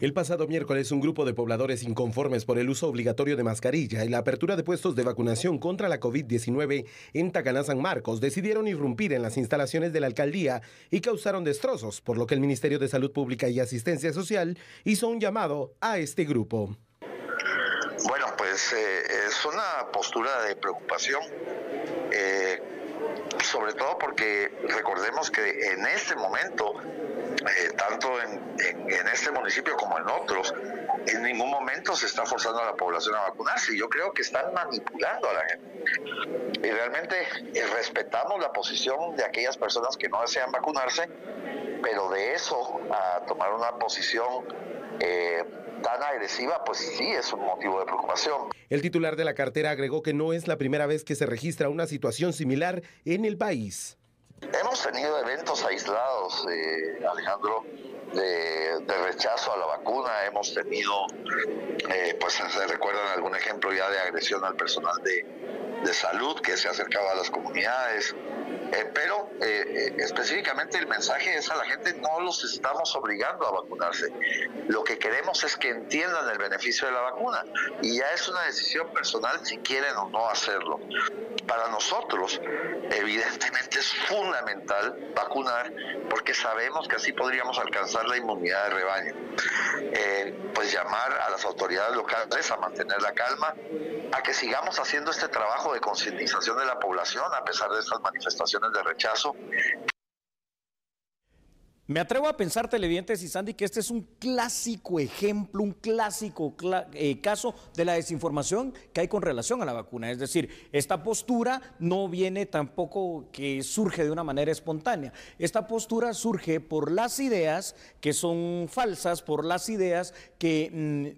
El pasado miércoles, un grupo de pobladores inconformes por el uso obligatorio de mascarilla y la apertura de puestos de vacunación contra la COVID-19 en Tacaná San Marcos decidieron irrumpir en las instalaciones de la alcaldía y causaron destrozos, por lo que el Ministerio de Salud Pública y Asistencia Social hizo un llamado a este grupo. Bueno, pues eh, es una postura de preocupación. Eh, sobre todo porque recordemos que en este momento eh, tanto en, este municipio como en otros, en ningún momento se está forzando a la población a vacunarse. Yo creo que están manipulando a la gente. Y realmente eh, respetamos la posición de aquellas personas que no desean vacunarse, pero de eso a tomar una posición... Eh, tan agresiva, pues sí es un motivo de preocupación. El titular de la cartera agregó que no es la primera vez que se registra una situación similar en el país. Hemos tenido eventos aislados, eh, Alejandro, de, rechazo a la vacuna. Hemos tenido, eh, pues se recuerdan algún ejemplo ya de agresión al personal de salud que se acercaba a las comunidades. Eh, pero eh, eh, específicamente el mensaje es a la gente, no los estamos obligando a vacunarse. Lo que queremos es que entiendan el beneficio de la vacuna y ya es una decisión personal si quieren o no hacerlo. Para nosotros, evidentemente es fundamental vacunar porque sabemos que así podríamos alcanzar la inmunidad de rebaño. pues llamar a las autoridades locales a mantener la calma, a que sigamos haciendo este trabajo de concientización de la población a pesar de estas manifestaciones ...de rechazo ⁇ me atrevo a pensar, televidentes y Sandy, que este es un clásico ejemplo, un clásico eh, caso de la desinformación que hay con relación a la vacuna. Es decir, esta postura no viene tampoco que surge de una manera espontánea. Esta postura surge por las ideas que son falsas, por las ideas que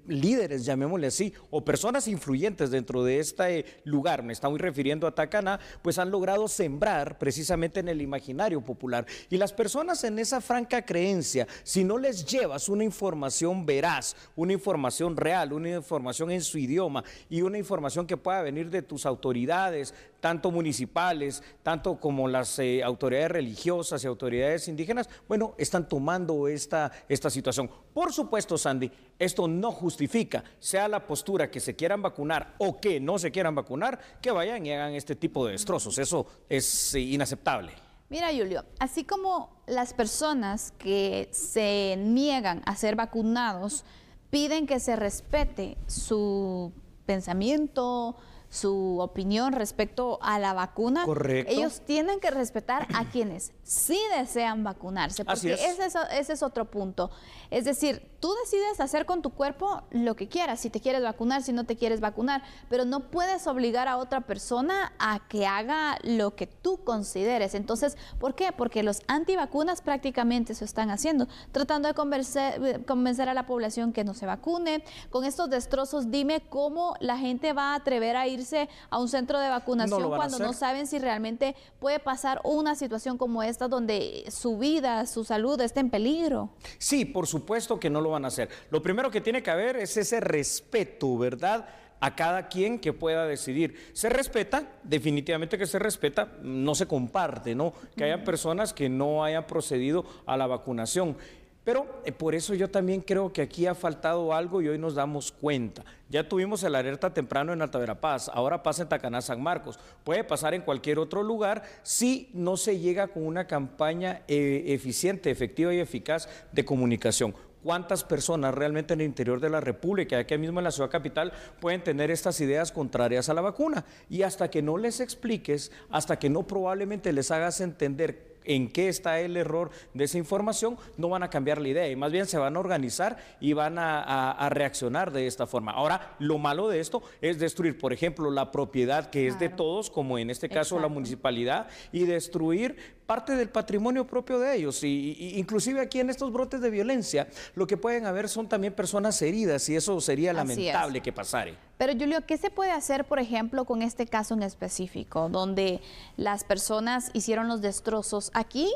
mm, líderes, llamémosle así, o personas influyentes dentro de este eh, lugar, me muy refiriendo a Tacana, pues han logrado sembrar precisamente en el imaginario popular. Y las personas en esa franja creencia, si no les llevas una información veraz, una información real, una información en su idioma y una información que pueda venir de tus autoridades, tanto municipales, tanto como las eh, autoridades religiosas y autoridades indígenas, bueno, están tomando esta, esta situación. Por supuesto, Sandy, esto no justifica, sea la postura que se quieran vacunar o que no se quieran vacunar, que vayan y hagan este tipo de destrozos. Eso es eh, inaceptable. Mira, Julio, así como las personas que se niegan a ser vacunados piden que se respete su pensamiento, su opinión respecto a la vacuna. Correcto. Ellos tienen que respetar a quienes sí desean vacunarse, porque ese, es, otro punto. Es decir, tú decides hacer con tu cuerpo lo que quieras, si te quieres vacunar, si no te quieres vacunar, pero no puedes obligar a otra persona a que haga lo que tú consideres. Entonces, ¿por qué? Porque los antivacunas prácticamente se están haciendo, tratando de convencer a la población que no se vacune. Con estos destrozos, dime cómo la gente va a atrever a ir a un centro de vacunación cuando no saben si realmente puede pasar una situación como esta donde su vida, su salud esté en peligro. Sí, por supuesto que no lo van a hacer. Lo primero que tiene que haber es ese respeto, ¿verdad? a cada quien que pueda decidir. Se respeta, definitivamente que se respeta, no se comparte, ¿no? Que haya personas que no hayan procedido a la vacunación. Pero eh, por eso yo también creo que aquí ha faltado algo y hoy nos damos cuenta. Ya tuvimos el alerta temprano en Altaverapaz, ahora pasa en Tacaná San Marcos, puede pasar en cualquier otro lugar si no se llega con una campaña eh, eficiente, efectiva y eficaz de comunicación cuántas personas realmente en el interior de la República, aquí mismo en la ciudad capital, pueden tener estas ideas contrarias a la vacuna. Y hasta que no les expliques, hasta que no probablemente les hagas entender en qué está el error de esa información, no van a cambiar la idea y más bien se van a organizar y van a, reaccionar de esta forma. Ahora, lo malo de esto es destruir, por ejemplo, la propiedad que es de todos, como en este caso la municipalidad, y destruir parte del patrimonio propio de ellos. Y, inclusive aquí en estos brotes de violencia, lo que pueden haber son también personas heridas y eso sería lamentable que pasare. Pero Julio, ¿qué se puede hacer, por ejemplo, con este caso en específico, donde las personas hicieron los destrozos? Aquí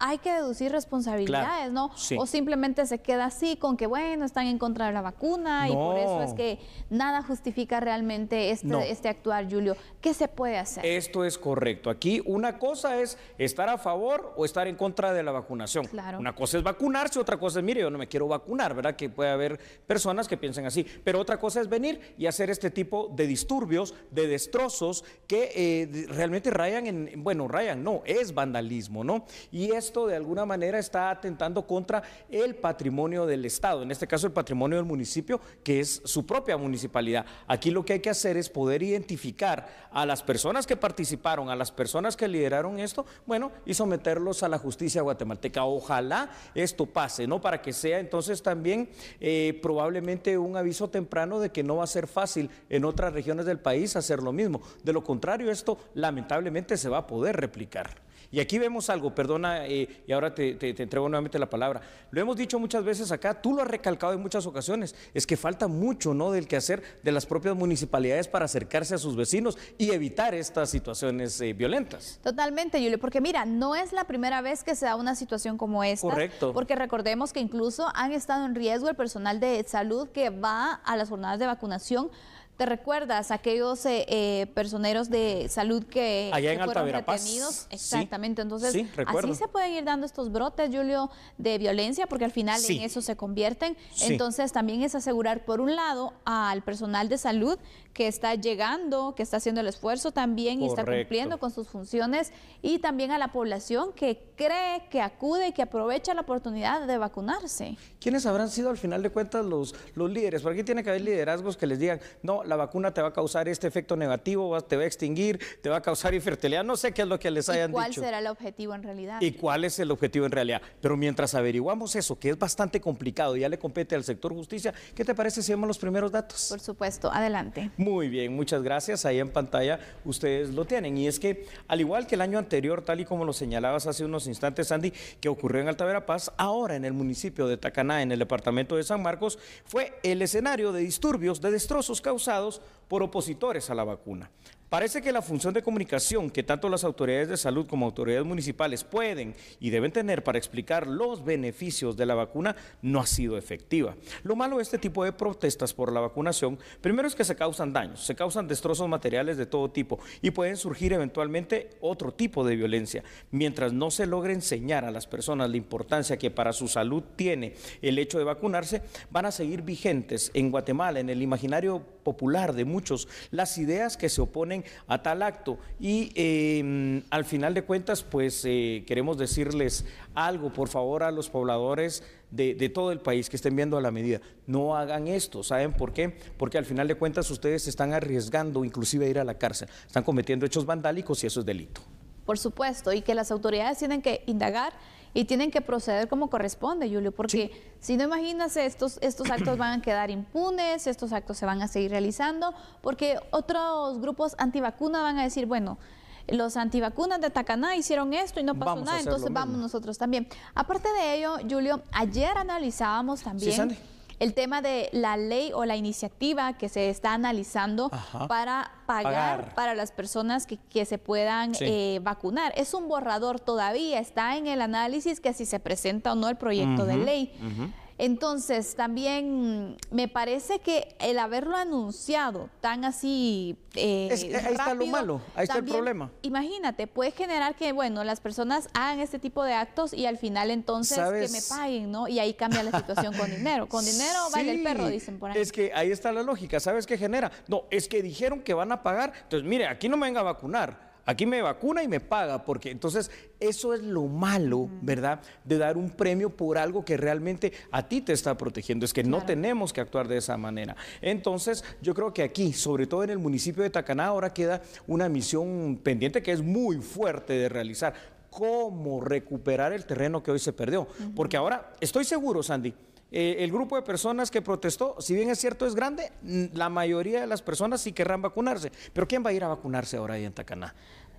hay que deducir responsabilidades, ¿no? O simplemente se queda así con que, bueno, están en contra de la vacuna y por eso es que nada justifica realmente este, este actuar, Julio. ¿Qué se puede hacer? Esto es correcto. Aquí una cosa es estar a favor o estar en contra de la vacunación. Claro. Una cosa es vacunarse, otra cosa es, mire, yo no me quiero vacunar, ¿verdad? Que puede haber personas que piensen así. Pero otra cosa es venir y hacer este tipo de disturbios, de destrozos que eh, realmente rayan en, bueno, rayan, no, es vandalismo, ¿no? Y es esto de alguna manera está atentando contra el patrimonio del Estado, en este caso el patrimonio del municipio, que es su propia municipalidad. Aquí lo que hay que hacer es poder identificar a las personas que participaron, a las personas que lideraron esto, bueno, y someterlos a la justicia guatemalteca. Ojalá esto pase, ¿no? Para que sea entonces también eh, probablemente un aviso temprano de que no va a ser fácil en otras regiones del país hacer lo mismo. De lo contrario, esto lamentablemente se va a poder replicar. Y aquí vemos algo, perdona, eh, y ahora te, entrego nuevamente la palabra. Lo hemos dicho muchas veces acá, tú lo has recalcado en muchas ocasiones, es que falta mucho ¿no? del hacer de las propias municipalidades para acercarse a sus vecinos y evitar estas situaciones eh, violentas. Totalmente, Julio, porque mira, no es la primera vez que se da una situación como esta. Correcto. Porque recordemos que incluso han estado en riesgo el personal de salud que va a las jornadas de vacunación ¿Te recuerdas aquellos eh, eh, personeros de salud que, fueron detenidos? Exactamente. Entonces, así se pueden ir dando estos brotes, Julio, de violencia, porque al final en eso se convierten. Entonces, también es asegurar, por un lado, al personal de salud que está llegando, que está haciendo el esfuerzo también y está cumpliendo con sus funciones y también a la población que cree, que acude y que aprovecha la oportunidad de vacunarse. ¿Quiénes habrán sido al final de cuentas los, los líderes? Porque aquí tiene que haber liderazgos que les digan, no, la vacuna te va a causar este efecto negativo, te va a extinguir, te va a causar infertilidad, no sé qué es lo que les hayan dicho. ¿Cuál será el objetivo en realidad? ¿Y cuál es el objetivo en realidad? Pero mientras averiguamos eso, que es bastante complicado, y ya le compete al sector justicia, ¿qué te parece si vemos los primeros datos? Por supuesto, adelante. Muy bien, muchas gracias. Ahí en pantalla ustedes lo tienen. Y es que, al igual que el año anterior, tal y como lo señalabas hace unos instantes, Andy, que ocurrió en Altaverapaz, Paz, ahora en el municipio de Tacaná, en el departamento de San Marcos, fue el escenario de disturbios, de destrozos causados por opositores a la vacuna. Parece que la función de comunicación que tanto las autoridades de salud como autoridades municipales pueden y deben tener para explicar los beneficios de la vacuna no ha sido efectiva. Lo malo de este tipo de protestas por la vacunación, primero es que se causan daños, se causan destrozos materiales de todo tipo y pueden surgir eventualmente otro tipo de violencia. Mientras no se logre enseñar a las personas la importancia que para su salud tiene el hecho de vacunarse, van a seguir vigentes en Guatemala, en el imaginario popular de muchos, las ideas que se oponen a tal acto. Y em, al final de cuentas, pues eh, queremos decirles algo, por favor, a los pobladores de, todo el país que estén viendo a la medida. No hagan esto, ¿saben por qué? Porque al final de cuentas ustedes están arriesgando inclusive a ir a la cárcel, están cometiendo hechos vandálicos y eso es delito. Por supuesto, y que las autoridades tienen que indagar y tienen que proceder como corresponde, Julio, porque si no imaginas, estos, estos actos van a quedar impunes, estos actos se van a seguir realizando, porque otros grupos antivacunas van a decir, bueno, los antivacunas de Tacaná hicieron esto y no pasó nada, entonces vamos nosotros también. Aparte de ello, Julio, ayer analizábamos también el tema de la ley o la iniciativa que se está analizando para pagar, para las personas que, se puedan eh, vacunar. Es un borrador todavía, está en el análisis que si se presenta o no el proyecto de ley. Entonces, también me parece que el haberlo anunciado tan así. Eh, ahí está lo malo, ahí está el problema. Imagínate, puede generar que, bueno, las personas hagan este tipo de actos y al final entonces que me paguen, ¿no? Y ahí cambia la situación con dinero. Con dinero va vale el perro, dicen por ahí. Es que ahí está la lógica, ¿sabes qué genera? No, es que dijeron que van a pagar, entonces mire, aquí no me venga a vacunar Aquí me vacuna y me paga, porque entonces eso es lo malo, ¿verdad? De dar un premio por algo que realmente a ti te está protegiendo. Es que no tenemos que actuar de esa manera. Entonces, yo creo que aquí, sobre todo en el municipio de Tacaná, ahora queda una misión pendiente que es muy fuerte de realizar. ¿Cómo recuperar el terreno que hoy se perdió? Porque ahora, estoy seguro, Sandy, eh, el grupo de personas que protestó, si bien es cierto es grande, la mayoría de las personas sí querrán vacunarse. Pero ¿quién va a ir a vacunarse ahora ahí en Tacaná?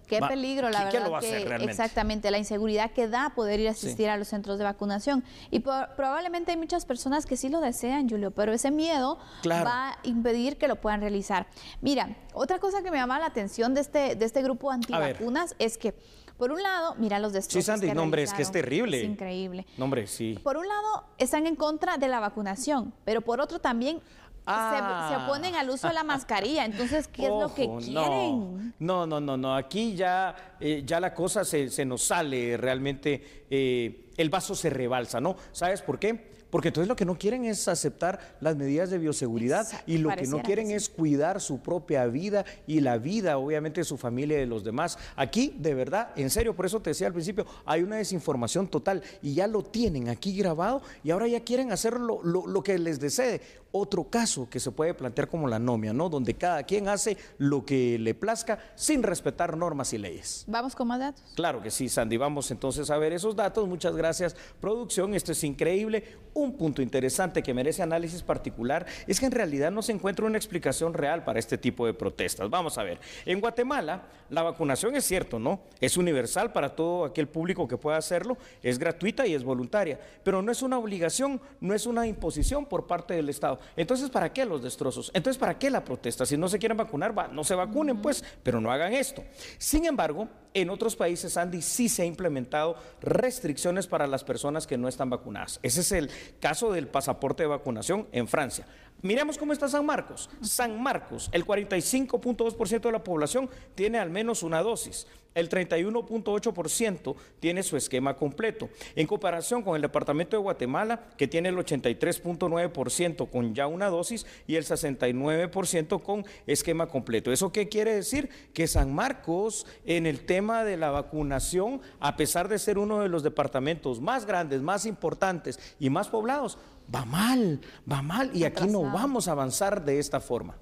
Qué peligro, la verdad. Exactamente, la inseguridad que da poder ir a asistir a los centros de vacunación. Y probablemente hay muchas personas que sí lo desean, Julio, pero ese miedo va a impedir que lo puedan realizar. Mira, otra cosa que me llama la atención de este, de este grupo antivacunas es que por un lado, mira los destrozos. Sí, Sandy, que es que es terrible. Es increíble. nombre sí. Por un lado, están en contra de la vacunación, pero por otro también Se, ah. oponen al uso de la mascarilla. Entonces, ¿qué es lo que quieren? No, no, no, no. Aquí ya, eh, ya la cosa se, se nos sale realmente. Eh, el vaso se rebalsa, ¿no? ¿Sabes por qué? Porque entonces lo que no quieren es aceptar las medidas de bioseguridad y lo que no quieren es cuidar su propia vida y la vida, obviamente, de su familia y de los demás. Aquí, de verdad, en serio, por eso te decía al principio, hay una desinformación total y ya lo tienen aquí grabado y ahora ya quieren hacer lo, que les desee. Otro caso que se puede plantear como la nomia, ¿no? Donde cada quien hace lo que le plazca sin respetar normas y leyes. Vamos con más datos. Claro que sí, Sandy. Vamos entonces a ver esos datos. Muchas gracias gracias, producción. Esto es increíble. Un punto interesante que merece análisis particular es que en realidad no se encuentra una explicación real para este tipo de protestas. Vamos a ver. En Guatemala, la vacunación es cierto, ¿no? Es universal para todo aquel público que pueda hacerlo, es gratuita y es voluntaria, pero no es una obligación, no es una imposición por parte del Estado. Entonces, ¿para qué los destrozos? Entonces, ¿para qué la protesta? Si no se quieren vacunar, va, no se vacunen, pues, pero no hagan esto. Sin embargo, en otros países, Andy, sí se ha implementado restricciones para las personas que no están vacunadas. Ese es el caso del pasaporte de vacunación en Francia. Miremos cómo está San Marcos. San Marcos, el 45.2% de la población tiene al menos una dosis. El 31.8% tiene su esquema completo. En comparación con el departamento de Guatemala, que tiene el 83.9% con ya una dosis y el 69% con esquema completo. ¿Eso qué quiere decir? Que San Marcos, en el tema de la vacunación, a pesar de ser uno de los departamentos más grandes, más importantes y más poblados, va mal, va mal y aquí no vamos a avanzar de esta forma.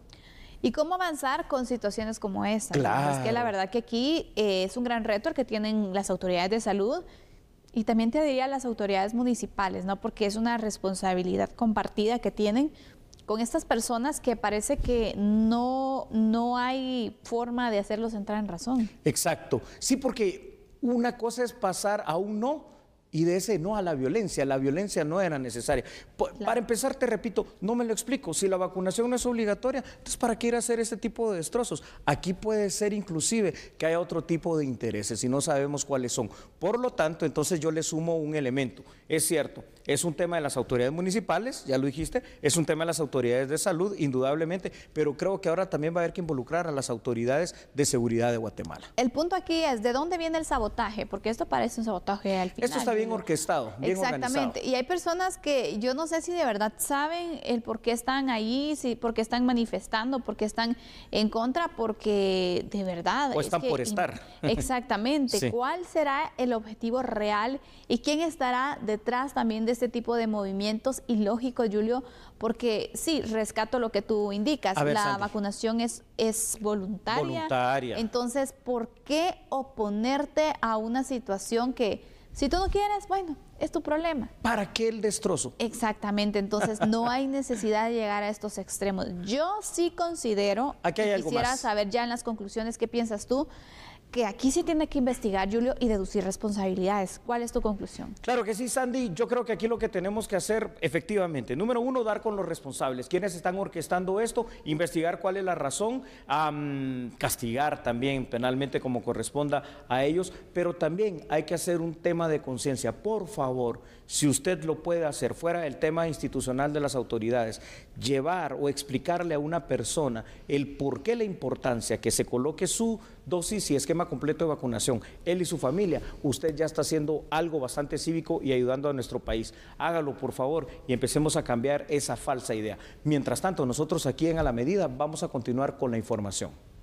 ¿Y cómo avanzar con situaciones como esta? Claro. Pues es que la verdad que aquí eh, es un gran reto el que tienen las autoridades de salud y también te diría las autoridades municipales, ¿no? Porque es una responsabilidad compartida que tienen con estas personas que parece que no, no hay forma de hacerlos entrar en razón. Exacto. Sí, porque una cosa es pasar a un no y de ese no a la violencia. La violencia no era necesaria. Para empezar, te repito, no me lo explico. Si la vacunación no es obligatoria, entonces ¿para qué ir a hacer este tipo de destrozos? Aquí puede ser inclusive que haya otro tipo de intereses y no sabemos cuáles son. Por lo tanto, entonces yo le sumo un elemento. Es cierto, es un tema de las autoridades municipales, ya lo dijiste, es un tema de las autoridades de salud, indudablemente, pero creo que ahora también va a haber que involucrar a las autoridades de seguridad de Guatemala. El punto aquí es, ¿de dónde viene el sabotaje? Porque esto parece un sabotaje al final orquestado, Exactamente. Y hay personas que yo no sé si de verdad saben el por qué están ahí, si por qué están manifestando, por qué están en contra, porque de verdad. O están por estar. Exactamente. ¿Cuál será el objetivo real y quién estará detrás también de este tipo de movimientos? Y lógico, Julio, porque sí, rescato lo que tú indicas. la vacunación es, es voluntaria. Voluntaria. Entonces, ¿por qué oponerte a una situación que si tú no quieres, bueno, es tu problema. ¿Para qué el destrozo? Exactamente, entonces no hay necesidad de llegar a estos extremos. Yo sí considero, Aquí hay quisiera saber ya en las conclusiones qué piensas tú, que aquí se tiene que investigar, Julio, y deducir responsabilidades. ¿Cuál es tu conclusión? Claro que sí, Sandy. Yo creo que aquí lo que tenemos que hacer, efectivamente, número uno, dar con los responsables. quienes están orquestando esto? Investigar cuál es la razón. castigar también penalmente como corresponda a ellos. Pero también hay que hacer un tema de conciencia. Por favor, si usted lo puede hacer fuera del tema institucional de las autoridades, llevar o explicarle a una persona el por qué la importancia que se coloque su dosis y esquema completo de vacunación. Él y su familia, usted ya está haciendo algo bastante cívico y ayudando a nuestro país. Hágalo, por favor, y empecemos a cambiar esa falsa idea. Mientras tanto, nosotros aquí en A la Medida vamos a continuar con la información.